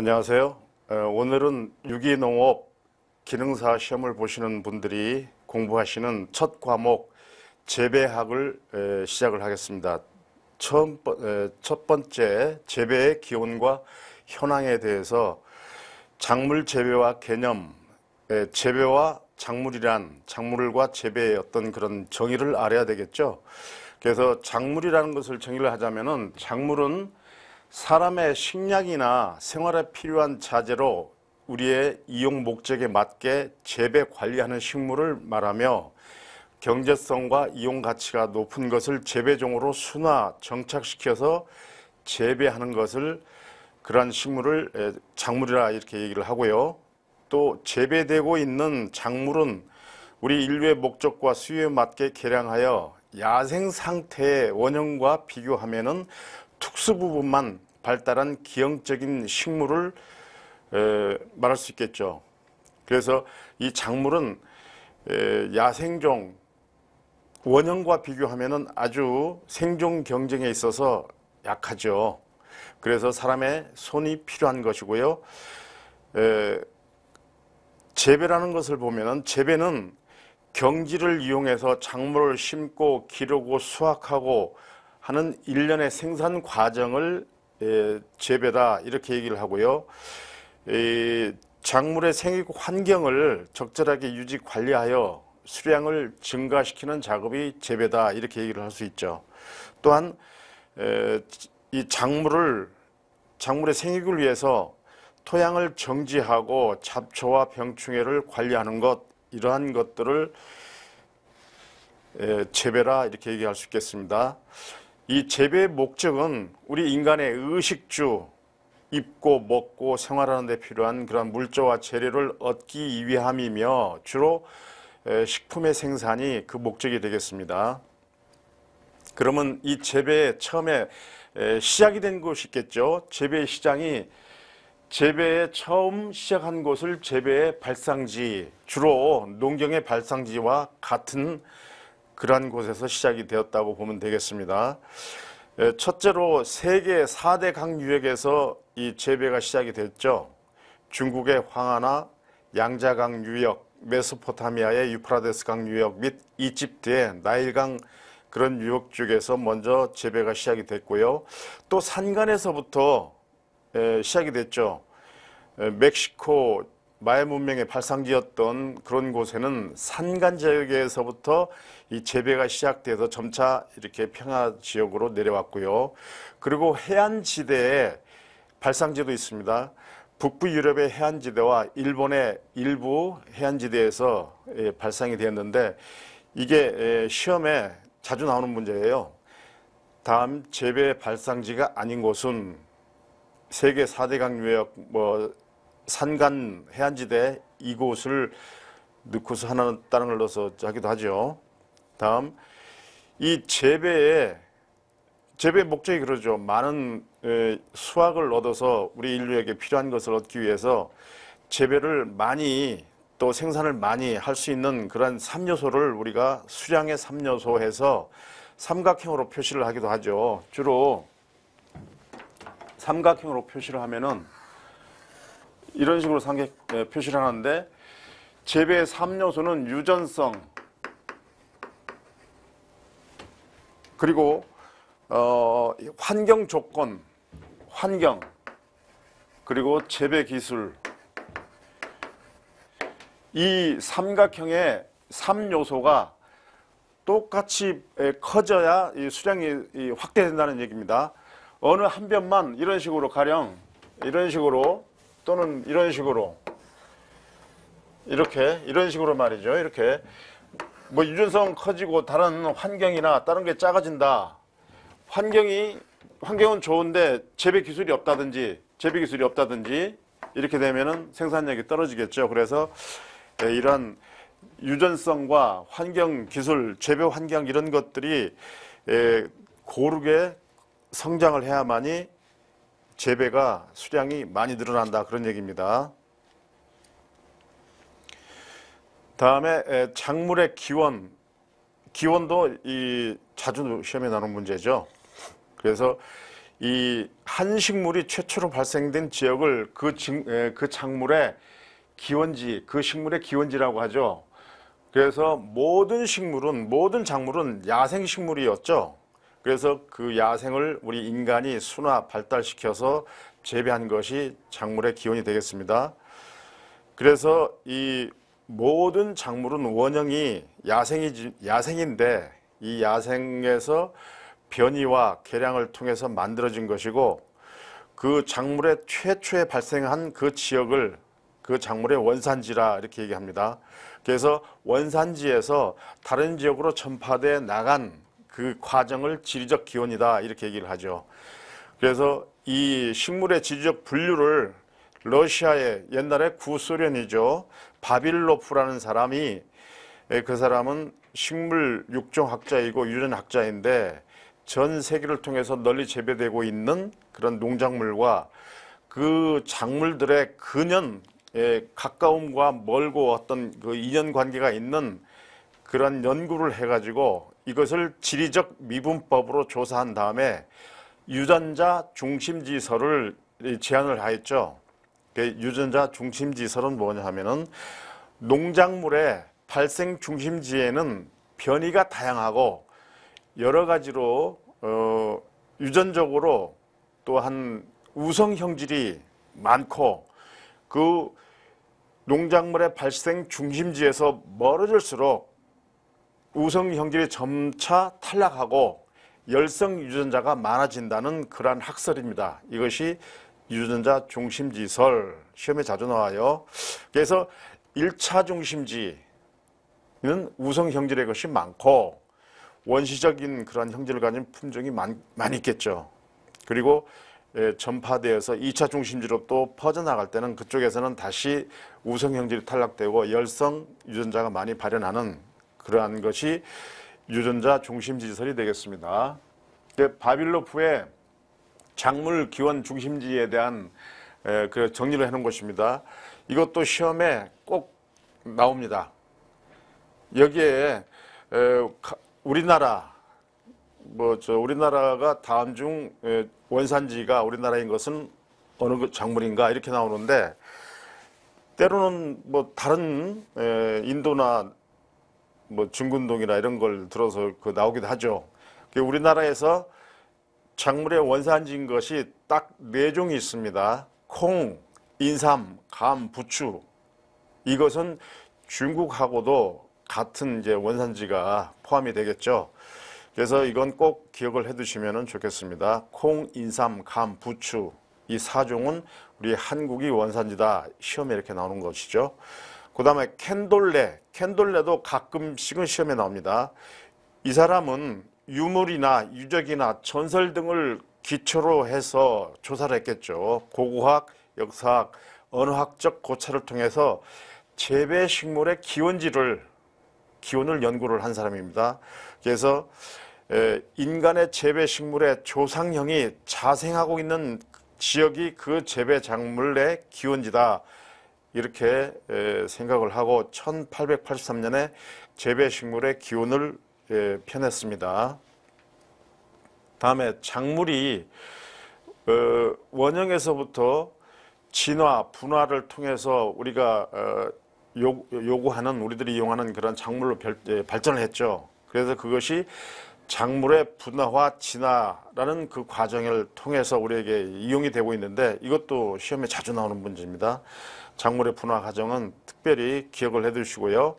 안녕하세요. 어, 오늘은 유기농업 기능사 시험을 보시는 분들이 공부하시는 첫 과목 재배학을 시작을 하겠습니다. 처음, 첫 번째 재배의 기원과 현황에 대해서 작물 재배와 개념, 재배와 작물이란 작물과 재배의 어떤 그런 정의를 알아야 되겠죠. 그래서 작물이라는 것을 정의를 하자면은 작물은 사람의 식량이나 생활에 필요한 자재로 우리의 이용 목적에 맞게 재배 관리하는 식물을 말하며 경제성과 이용 가치가 높은 것을 재배종으로 순화, 정착시켜서 재배하는 것을 그러한 식물을 작물이라 이렇게 얘기를 하고요. 또 재배되고 있는 작물은 우리 인류의 목적과 수요에 맞게 개량하여 야생 상태의 원형과 비교하면은 특수 부분만 발달한 기형적인 식물을 에, 말할 수 있겠죠. 그래서 이 작물은 에, 야생종 원형과 비교하면 아주 생존 경쟁에 있어서 약하죠. 그래서 사람의 손이 필요한 것이고요. 에, 재배라는 것을 보면은 재배는 경지를 이용해서 작물을 심고 기르고 수확하고 하는 일련의 생산 과정을 예, 재배다 이렇게 얘기를 하고요. 작물의 생육 환경을 적절하게 유지 관리하여 수량을 증가시키는 작업이 재배다 이렇게 얘기를 할 수 있죠. 또한 이 작물을 작물의 생육을 위해서 토양을 정지하고 잡초와 병충해를 관리하는 것 이러한 것들을 재배라 이렇게 얘기할 수 있겠습니다. 이 재배의 목적은 우리 인간의 의식주, 입고 먹고 생활하는 데 필요한 그런 물자와 재료를 얻기 위함이며 주로 식품의 생산이 그 목적이 되겠습니다. 그러면 이 재배의 처음에 시작이 된 곳이 있겠죠. 재배 시장이 재배에 처음 시작한 곳을 재배의 발상지, 주로 농경의 발상지와 같은 그러한 곳에서 시작이 되었다고 보면 되겠습니다. 예, 첫째로 세계 4대 강유역에서 이 재배가 시작이 됐죠. 중국의 황하나, 양자강 유역, 메소포타미아의 유프라데스강 유역 및 이집트의 나일강 그런 유역 쪽에서 먼저 재배가 시작이 됐고요. 또 산간에서부터 예, 시작이 됐죠. 예, 멕시코, 마야 문명의 발상지였던 그런 곳에는 산간 지역에서부터 이 재배가 시작돼서 점차 이렇게 평화 지역으로 내려왔고요. 그리고 해안 지대에 발상지도 있습니다. 북부 유럽의 해안 지대와 일본의 일부 해안 지대에서 예, 발상이 되었는데 이게 예, 시험에 자주 나오는 문제예요. 다음 재배 발상지가 아닌 곳은 세계 4대 강유역 뭐 산간 해안지대 이곳을 넣고서 하나 다른 걸 넣어서 하기도 하죠. 다음 이 재배에 재배 목적이 그러죠. 많은 수확을 얻어서 우리 인류에게 필요한 것을 얻기 위해서 재배를 많이 또 생산을 많이 할 수 있는 그러 3요소를 우리가 수량의 3요소 해서 삼각형으로 표시를 하기도 하죠. 주로 삼각형으로 표시를 하면은 이런 식으로 상객 네, 표시를 하는데 재배 3요소는 유전성 그리고 어, 환경 조건, 환경 그리고 재배 기술 이 삼각형의 3요소가 똑같이 커져야 수량이 확대된다는 얘기입니다. 어느 한 변만 이런 식으로 가령 이런 식으로 또는 이런 식으로 이렇게 이런 식으로 말이죠. 이렇게 뭐 유전성 커지고 다른 환경이나 다른 게 작아진다. 환경이 환경은 좋은데 재배 기술이 없다든지 재배 기술이 없다든지 이렇게 되면은 생산력이 떨어지겠죠. 그래서 예, 이러 유전성과 환경 기술, 재배 환경 이런 것들이 예, 고르게 성장을 해야만이 재배가 수량이 많이 늘어난다 그런 얘기입니다. 다음에 작물의 기원, 기원도 이 자주 시험에 나오는 문제죠. 그래서 이 한식물이 최초로 발생된 지역을 그, 직, 그 작물의 기원지, 그 식물의 기원지라고 하죠. 그래서 모든 식물은, 모든 작물은 야생식물이었죠. 그래서 그 야생을 우리 인간이 순화 발달시켜서 재배한 것이 작물의 기원이 되겠습니다. 그래서 이 모든 작물은 원형이 야생이 야생인데 이 야생에서 변이와 개량을 통해서 만들어진 것이고 그 작물의 최초에 발생한 그 지역을 그 작물의 원산지라 이렇게 얘기합니다. 그래서 원산지에서 다른 지역으로 전파돼 나간 그 과정을 지리적 기원이다 이렇게 얘기를 하죠. 그래서 이 식물의 지리적 분류를 러시아의 옛날에 구소련이죠. 바빌로프라는 사람이 예, 그 사람은 식물 육종학자이고 유전학자인데 전 세계를 통해서 널리 재배되고 있는 그런 농작물과 그 작물들의 근연 예, 가까움과 멀고 어떤 그 인연 관계가 있는 그런 연구를 해가지고 이것을 지리적 미분법으로 조사한 다음에 유전자 중심지설을 제안을 하였죠. 그 유전자 중심지설은 뭐냐 하면은 농작물의 발생 중심지에는 변이가 다양하고 여러 가지로 어, 유전적으로 또한 우성 형질이 많고 그 농작물의 발생 중심지에서 멀어질수록 우성 형질이 점차 탈락하고 열성 유전자가 많아진다는 그러한 학설입니다. 이것이 유전자 중심지설 시험에 자주 나와요. 그래서 1차 중심지는 우성 형질의 것이 많고 원시적인 그런 형질을 가진 품종이 많, 많이 있겠죠. 그리고 예, 전파되어서 2차 중심지로 또 퍼져나갈 때는 그쪽에서는 다시 우성 형질이 탈락되고 열성 유전자가 많이 발현하는 그러한 것이 유전자 중심 지설이 되겠습니다. 바빌로프의 작물 기원 중심지에 대한 그 정리를 해놓은 것입니다. 이것도 시험에 꼭 나옵니다. 여기에 우리나라 뭐 저 우리나라가 다음 중 원산지가 우리나라인 것은 어느 그 작물인가 이렇게 나오는데 때로는 뭐 다른 인도나 뭐 중근동이나 이런 걸 들어서 그 나오기도 하죠. 우리나라에서 작물의 원산지인 것이 딱 네 종이 있습니다. 콩, 인삼, 감, 부추. 이것은 중국하고도 같은 이제 원산지가 포함이 되겠죠. 그래서 이건 꼭 기억을 해 두시면 좋겠습니다. 콩, 인삼, 감, 부추. 이4종은 우리 한국이 원산지다. 시험에 이렇게 나오는 것이죠. 그 다음에 캔돌레, 캔돌레도 가끔씩은 시험에 나옵니다. 이 사람은 유물이나 유적이나 전설 등을 기초로 해서 조사를 했겠죠. 고고학, 역사학, 언어학적 고찰을 통해서 재배 식물의 기원지를 기원을 연구를 한 사람입니다. 그래서 인간의 재배 식물의 조상형이 자생하고 있는 지역이 그 재배 작물의 기원지다. 이렇게 생각을 하고 1883년에 재배식물의 기운을 편했습니다 다음에 작물이 어, 원형에서부터 진화, 분화를 통해서 우리가 어, 요구하는 우리들이 이용하는 그런 작물로 발전을 했죠. 그래서 그것이 작물의 분화와 진화라는 그 과정을 통해서 우리에게 이용이 되고 있는데 이것도 시험에 자주 나오는 문제입니다. 작물의 분화 과정은 특별히 기억을 해두시고요.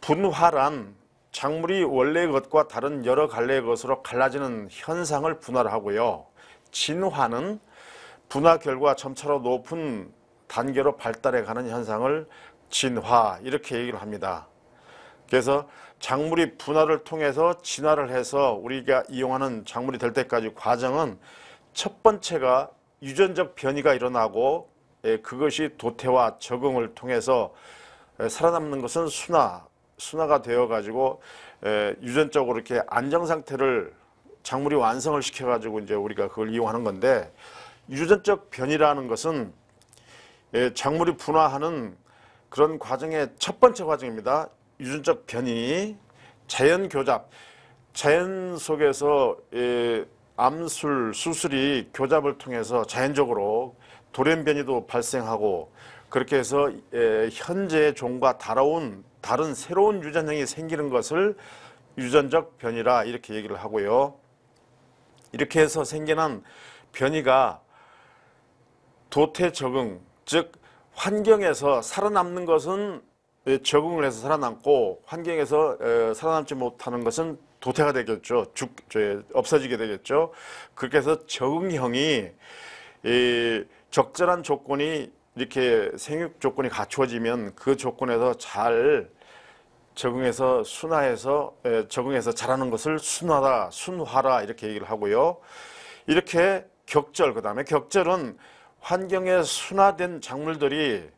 분화란 작물이 원래의 것과 다른 여러 갈래의 것으로 갈라지는 현상을 분화를 하고요. 진화는 분화 결과 점차로 높은 단계로 발달해 가는 현상을 진화 이렇게 얘기를 합니다. 그래서 작물이 분화를 통해서 진화를 해서 우리가 이용하는 작물이 될 때까지 과정은 첫 번째가 유전적 변이가 일어나고 예, 그것이 도태와 적응을 통해서 예, 살아남는 것은 순화, 순화가 되어가지고 예, 유전적으로 이렇게 안정 상태를 작물이 완성을 시켜가지고 이제 우리가 그걸 이용하는 건데 유전적 변이라는 것은 작물이 분화하는 그런 과정의 첫 번째 과정입니다. 유전적 변이, 자연 교잡, 자연 속에서 암술, 수술이 교잡을 통해서 자연적으로 돌연변이도 발생하고 그렇게 해서 현재의 종과 다뤄 다른 새로운 유전형이 생기는 것을 유전적 변이라 이렇게 얘기를 하고요. 이렇게 해서 생겨난 변이가 도태 적응, 즉 환경에서 살아남는 것은 적응을 해서 살아남고 환경에서 살아남지 못하는 것은 도태가 되겠죠. 죽, 없어지게 되겠죠. 그렇게 해서 적응형이 이 적절한 조건이 이렇게 생육 조건이 갖추어지면 그 조건에서 잘 적응해서 순화해서 예, 적응해서 잘하는 것을 순화다 순화라 이렇게 얘기를 하고요. 이렇게 격절 그다음에 격절은 환경에 순화된 작물들이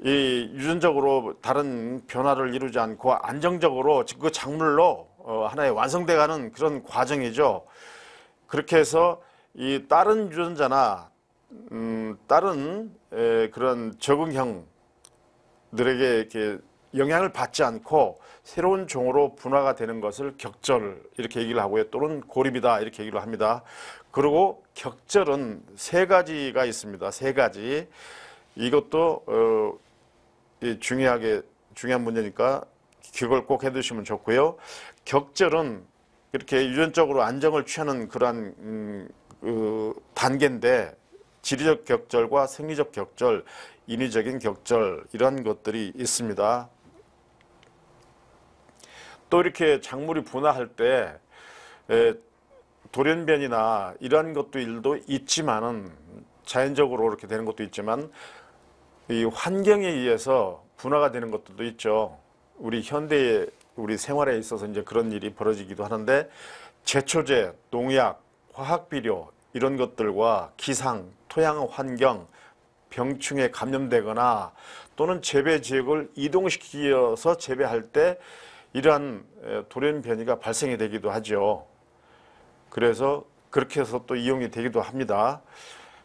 이 유전적으로 다른 변화를 이루지 않고 안정적으로 그 작물로 어, 하나의 완성돼가는 그런 과정이죠. 그렇게 해서 이 다른 유전자나 음, 다른 에, 그런 적응형들에게 이렇게 영향을 받지 않고 새로운 종으로 분화가 되는 것을 격절 이렇게 얘기를 하고요. 또는 고립이다 이렇게 얘기를 합니다. 그리고 격절은 세 가지가 있습니다. 세 가지. 이것도 어, 이 중요하게 중요한 문제니까 그걸 꼭 해두시면 좋고요. 격절은 이렇게 유전적으로 안정을 취하는 그러한 음, 그 단계인데 지리적 격절과 생리적 격절, 인위적인 격절 이런 것들이 있습니다. 또 이렇게 작물이 분화할 때 돌연변이나 이런 것도 일도 있지만은 자연적으로 이렇게 되는 것도 있지만 이 환경에 의해서 분화가 되는 것들도 있죠. 우리 현대의 우리 생활에 있어서 이제 그런 일이 벌어지기도 하는데 제초제, 농약, 화학 비료 이런 것들과 기상, 토양 환경, 병충해 감염되거나 또는 재배 지역을 이동시키어서 재배할 때 이러한 돌연 변이가 발생이 되기도 하죠. 그래서 그렇게 해서 또 이용이 되기도 합니다.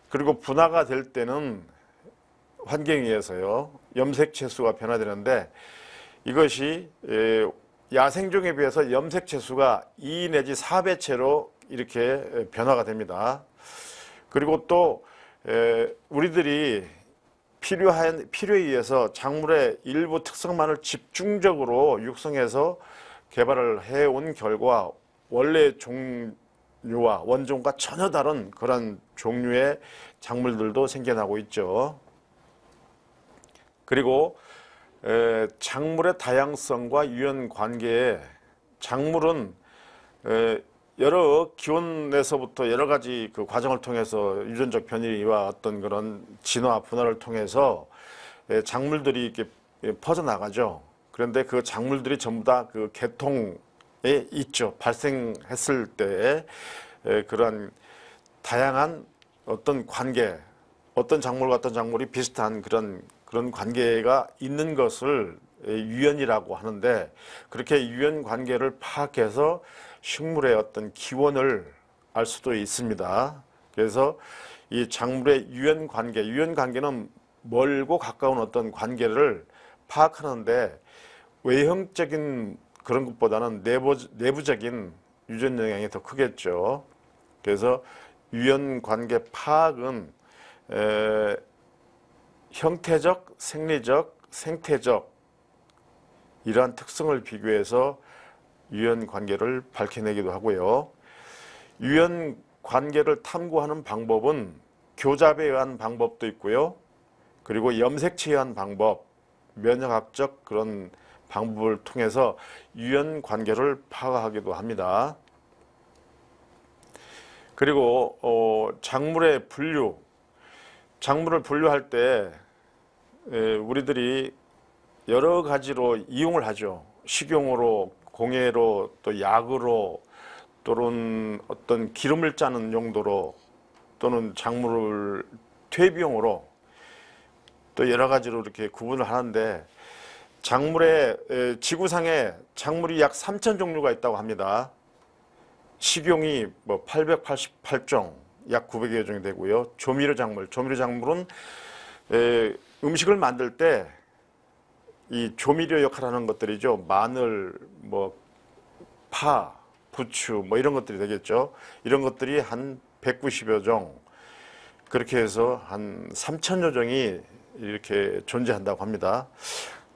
그리고 분화가 될 때는 환경에 의해서요. 염색 채수가 변화되는데 이것이 야생종에 비해서 염색 채수가 2 내지 4배채로 이렇게 변화가 됩니다. 그리고 또 우리들이 필요한 필요에 의해서 작물의 일부 특성만을 집중적으로 육성해서 개발을 해온 결과 원래 종류와 원종과 전혀 다른 그런 종류의 작물들도 생겨나고 있죠. 그리고 작물의 다양성과 유연 관계에 작물은 여러 기원에서부터 여러 가지 그 과정을 통해서 유전적 변이와 어떤 그런 진화 분화를 통해서 예, 작물들이 이렇게 예, 퍼져나가죠. 그런데 그 작물들이 전부 다 그계통에 있죠. 발생했을 때에 예, 그런 다양한 어떤 관계, 어떤 작물과 어떤 작물이 비슷한 그런 그런 관계가 있는 것을 유연이라고 하는데 그렇게 유연 관계를 파악해서 식물의 어떤 기원을 알 수도 있습니다. 그래서 이 작물의 유연 관계, 유연 관계는 멀고 가까운 어떤 관계를 파악하는데 외형적인 그런 것보다는 내부, 내부적인 유전 영향이 더 크겠죠. 그래서 유연 관계 파악은 에, 형태적, 생리적, 생태적 이러한 특성을 비교해서 유연 관계를 밝혀내기도 하고요. 유연 관계를 탐구하는 방법은 교잡에 의한 방법도 있고요. 그리고 염색체에 의한 방법, 면역학적 그런 방법을 통해서 유연 관계를 파악하기도 합니다. 그리고 어, 작물의 분류, 작물을 분류할 때 예, 우리들이 여러 가지로 이용을 하죠. 식용으로 공예로 또 약으로 또는 어떤 기름을 짜는 용도로 또는 작물을 퇴비용으로 또 여러 가지로 이렇게 구분을 하는데 작물에 지구상에 작물이 약 3천 종류가 있다고 합니다. 식용이 뭐 888종, 약 900여 종이 되고요. 조미료 작물, 조미료 작물은 에, 음식을 만들 때이 조미료 역할하는 것들이죠. 마늘, 뭐 파, 부추 뭐 이런 것들이 되겠죠. 이런 것들이 한 190여 종 그렇게 해서 한 3천여 종이 이렇게 존재한다고 합니다.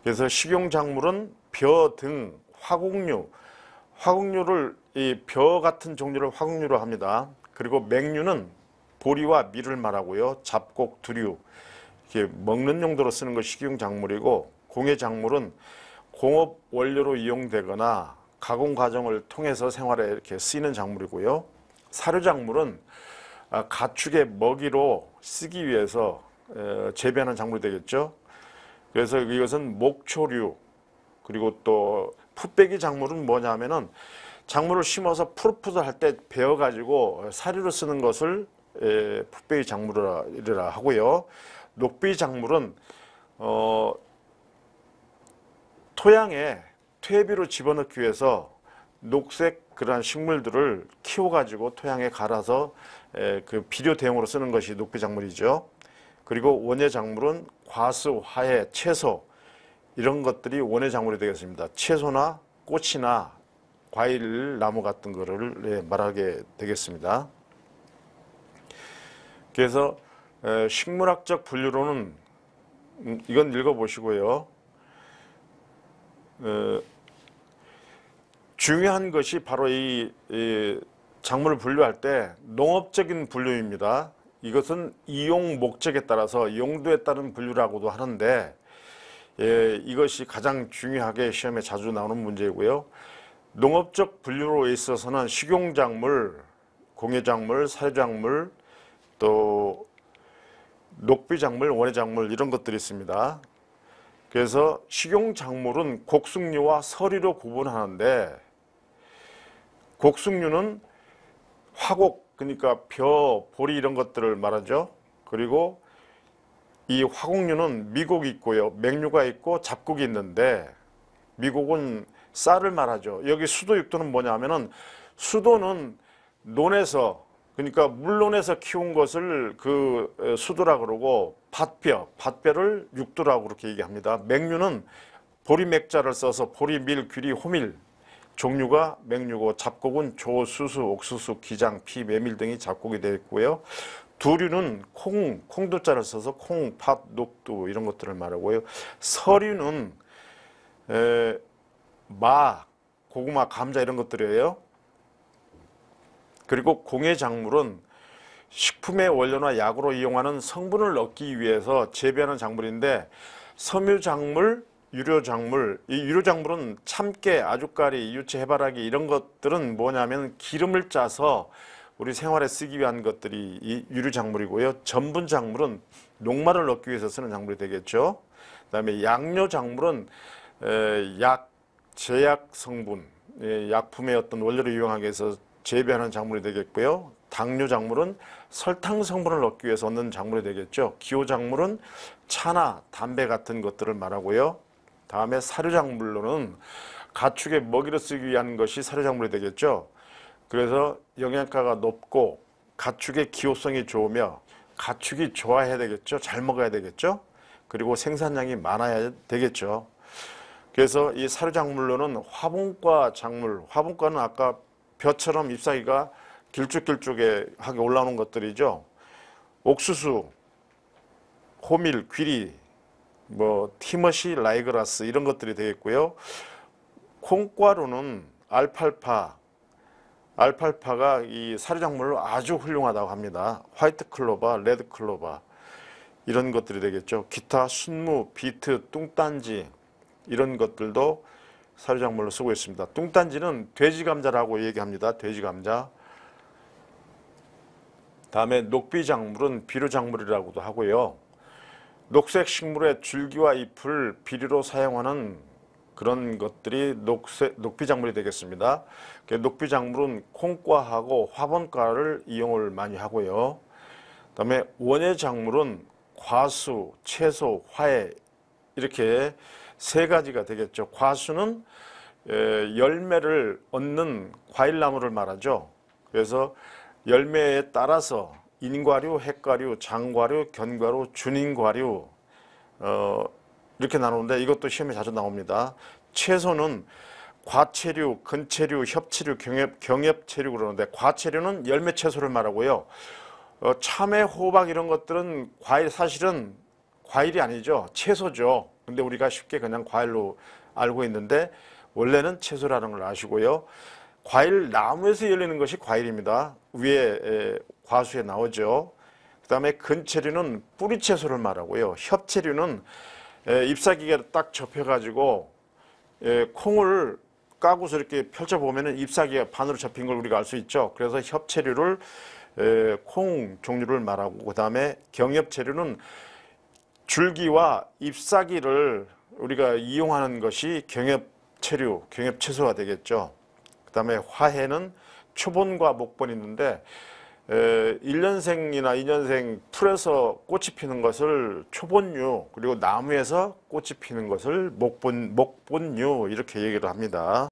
그래서 식용작물은 벼 등 화곡류, 화곡류를 이 벼 같은 종류를 화곡류로 합니다. 그리고 맹류는 보리와 밀을 말하고요. 잡곡, 두류, 이렇게 먹는 용도로 쓰는 것이 식용작물이고 공해 작물은 공업 원료로 이용되거나 가공 과정을 통해서 생활에 이렇게 쓰이는 작물이고요. 사료 작물은 아, 가축의 먹이로 쓰기 위해서 재배하는 작물이 되겠죠. 그래서 이것은 목초류 그리고 또 풋배기 작물은 뭐냐면은 작물을 심어서 푸릇푸릇할 때 베어 가지고 사료로 쓰는 것을 풋배기 작물이라 하고요. 녹비 작물은 어 토양에 퇴비로 집어넣기 위해서 녹색 그러한 식물들을 키워가지고 토양에 갈아서 그 비료 대용으로 쓰는 것이 녹비작물이죠. 그리고 원예작물은 과수, 화해, 채소 이런 것들이 원예작물이 되겠습니다. 채소나 꽃이나 과일, 나무 같은 거를 예, 말하게 되겠습니다. 그래서 식물학적 분류로는 음, 이건 읽어보시고요. 어, 중요한 것이 바로 이, 작물을 분류할 때 농업적인 분류입니다. 이것은 이용 목적에 따라서 용도에 따른 분류라고도 하는데 예, 이것이 가장 중요하게 시험에 자주 나오는 문제이고요. 농업적 분류로 있어서는 식용작물, 공예작물, 사료작물, 또 녹비작물, 원예작물 이런 것들이 있습니다. 그래서 식용작물은 곡숭류와 서리로 구분하는데 곡숭류는 화곡 그러니까 벼, 보리 이런 것들을 말하죠. 그리고 이 화곡류는 미곡이 있고요. 맥류가 있고 잡곡이 있는데 미곡은 쌀을 말하죠. 여기 수도육도는 뭐냐면은 수도는 논에서 그러니까 물론에서 키운 것을 그 수도라 그러고 밭뼈, 밭뼈를 육두라고 그렇게 얘기합니다. 맥류는 보리 맥자를 써서 보리, 밀, 귀리, 호밀 종류가 맥류고 잡곡은 조, 수수, 옥수수, 기장, 피, 메밀 등이 잡곡이 되겠고요. 두류는 콩, 콩두자를 써서 콩, 팥, 녹두 이런 것들을 말하고요. 서류는 에, 마, 고구마, 감자 이런 것들이에요. 그리고 공해 작물은 식품의 원료나 약으로 이용하는 성분을 넣기 위해서 재배하는 작물인데 섬유작물, 유료작물, 이 유료작물은 참깨, 아주까리, 유채, 해바라기 이런 것들은 뭐냐면 기름을 짜서 우리 생활에 쓰기 위한 것들이 이 유류작물이고요. 전분작물은 녹말을 넣기 위해서 쓰는 작물이 되겠죠. 그 다음에 양료작물은 약, 제약 성분, 예, 약품의 어떤 원료를 이용하기 위해서 재배하는 작물이 되겠고요. 당뇨 작물은 설탕 성분을 얻기 위해서 얻는 작물이 되겠죠. 기호 작물은 차나 담배 같은 것들을 말하고요. 다음에 사료 작물로는 가축의 먹이를 쓰기 위한 것이 사료 작물이 되겠죠. 그래서 영양가가 높고 가축의 기호성이 좋으며 가축이 좋아해야 되겠죠. 잘 먹어야 되겠죠. 그리고 생산량이 많아야 되겠죠. 그래서 이 사료 작물로는 화분과 작물, 화분과는 아까 벼처럼 잎사귀가 길쭉길쭉하게 올라오는 것들이죠. 옥수수, 호밀, 귀리, 뭐 티머시, 라이그라스 이런 것들이 되겠고요. 콩과루는 알팔파, 알팔파가 이 사료작물로 아주 훌륭하다고 합니다. 화이트 클로바, 레드 클로바 이런 것들이 되겠죠. 기타, 순무, 비트, 뚱딴지 이런 것들도 사료작물로 쓰고 있습니다. 뚱딴지는 돼지감자라고 얘기합니다. 돼지감자. 다음에 녹비작물은 비료작물이라고도 하고요. 녹색 식물의 줄기와 잎을 비료로 사용하는 그런 것들이 녹색, 녹비작물이 되겠습니다. 녹비작물은 콩과하고 화분과를 이용을 많이 하고요. 다음에 원예작물은 과수, 채소, 화해 이렇게 세 가지가 되겠죠. 과수는 열매를 얻는 과일나무를 말하죠. 그래서 열매에 따라서 인과류, 핵과류, 장과류, 견과류, 준인과류 어, 이렇게 나누는데 이것도 시험에 자주 나옵니다. 채소는 과채류, 근채류, 협채류, 경엽, 경엽채류 그러는데 과채류는 열매 채소를 말하고요. 어, 참외, 호박 이런 것들은 과일 사실은 과일이 아니죠. 채소죠. 근데 우리가 쉽게 그냥 과일로 알고 있는데 원래는 채소라는 걸 아시고요. 과일 나무에서 열리는 것이 과일입니다. 위에 과수에 나오죠. 그 다음에 근체류는 뿌리채소를 말하고요. 협체류는 잎사귀가 딱 접혀가지고 콩을 까고서 이렇게 펼쳐보면 잎사귀가 반으로 접힌 걸 우리가 알 수 있죠. 그래서 협체류를 콩 종류를 말하고 그 다음에 경협체류는 줄기와 잎사귀를 우리가 이용하는 것이 경협체류경협채소가 되겠죠. 그 다음에 화해는 초본과 목본이 있는데 1년생이나 2년생 풀에서 꽃이 피는 것을 초본류 그리고 나무에서 꽃이 피는 것을 목본, 목본류 이렇게 얘기를 합니다.